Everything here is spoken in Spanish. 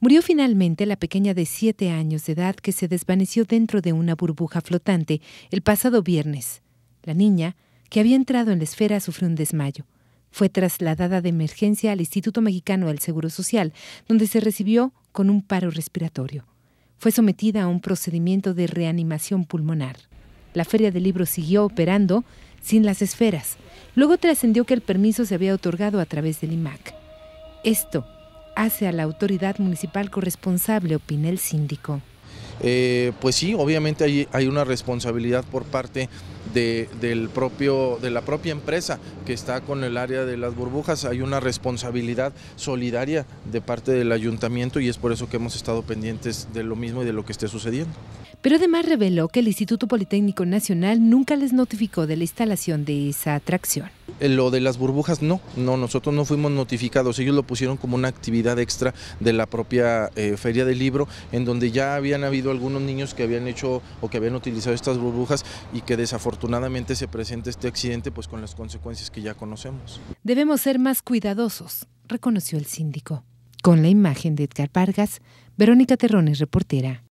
Murió finalmente la pequeña de siete años de edad que se desvaneció dentro de una burbuja flotante el pasado viernes. La niña, que había entrado en la esfera, sufrió un desmayo. Fue trasladada de emergencia al Instituto Mexicano del Seguro Social, donde se recibió con un paro respiratorio. Fue sometida a un procedimiento de reanimación pulmonar. La feria de libros siguió operando sin las esferas. Luego trascendió que el permiso se había otorgado a través del IMAC. Esto hace a la autoridad municipal corresponsable, opina el síndico. Eh, pues sí, obviamente hay, una responsabilidad por parte de, del propio, de la propia empresa que está con el área de las burbujas, hay una responsabilidad solidaria de parte del ayuntamiento y es por eso que hemos estado pendientes de lo mismo y de lo que esté sucediendo. Pero además reveló que el Instituto Politécnico Nacional nunca les notificó de la instalación de esa atracción. Eh, lo de las burbujas no, no, nosotros no fuimos notificados, ellos lo pusieron como una actividad extra de la propia eh, feria del libro, en donde ya habían habido algunos niños que habían hecho o que habían utilizado estas burbujas y que desafortunadamente se presenta este accidente pues con las consecuencias que ya conocemos. Debemos ser más cuidadosos, reconoció el síndico. Con la imagen de Edgar Vargas, Verónica Terrones, reportera.